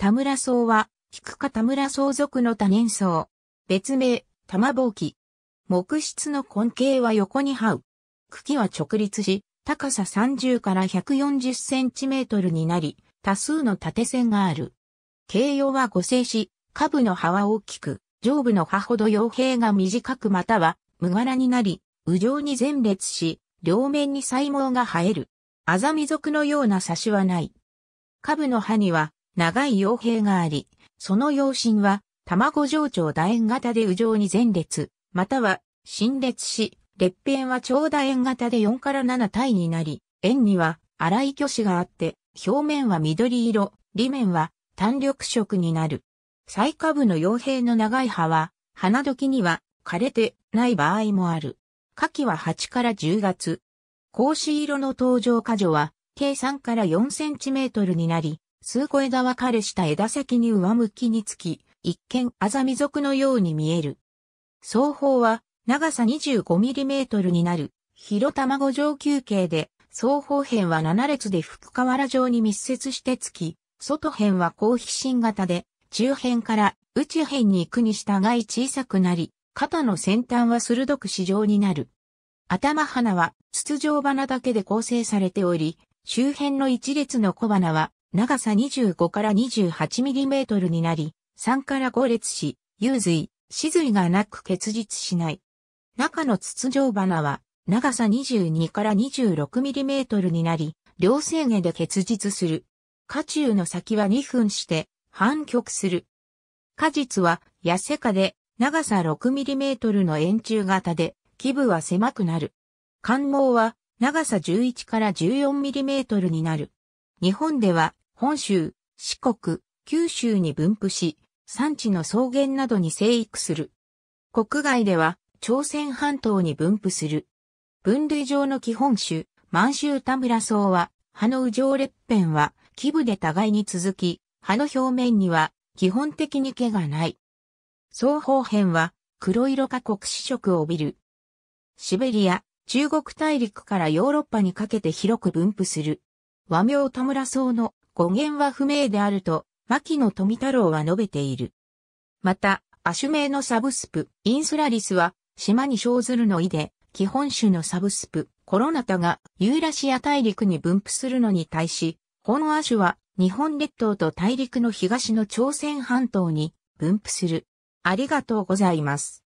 田村草は、菊科田村草属の多年草。別名、玉棒木。木質の根茎は横に這う。茎は直立し、高さ30から140センチメートルになり、多数の縦線がある。形容は五性し、下部の葉は大きく、上部の葉ほど傭兵が短くまたは、無柄になり、右上に前列し、両面に細毛が生える。アザミ族のような差しはない。下部の葉には、長い傭兵があり、その養心は、卵状長楕円型で右上に前列、または、新列し、列辺は長楕円型で4から7体になり、円には粗い虚子があって、表面は緑色、裏面は単緑色になる。最下部の傭兵の長い葉は、花時には枯れてない場合もある。夏季は8から10月。格子色の登場果女は、計3から4センチメートルになり、数個枝分かれした枝先に上向きにつき、一見アザミ族のように見える。双方は長さ 25mm になる、広卵状球形で、双方辺は7列で福河原状に密接してつき、外辺は後皮心型で、中辺から内辺に行くに従い小さくなり、肩の先端は鋭く市状になる。頭花は筒状花だけで構成されており、周辺の一列の小花は長さ25から2 8トルになり、3から5列し、有髄、死髄がなく結実しない。中の筒状花は、長さ22から2 6トルになり、両生毛で結実する。花中の先は2分して、反曲する。果実は、痩せ花で、長さ6トルの円柱型で、基部は狭くなる。冠毛は、長さ11から1 4トルになる。日本では、本州、四国、九州に分布し、産地の草原などに生育する。国外では、朝鮮半島に分布する。分類上の基本種、満州田村草は、葉の右上裂片は、基部で互いに続き、葉の表面には、基本的に毛がない。双方辺は、黒色か黒視色を帯びる。シベリア、中国大陸からヨーロッパにかけて広く分布する。和名田村草の語源は不明であると、牧野富太郎は述べている。また、亜種名のサブスプ、インスラリスは、島に生ずるの意で、基本種のサブスプ、コロナタがユーラシア大陸に分布するのに対し、本亜種は日本列島と大陸の東の朝鮮半島に分布する。ありがとうございます。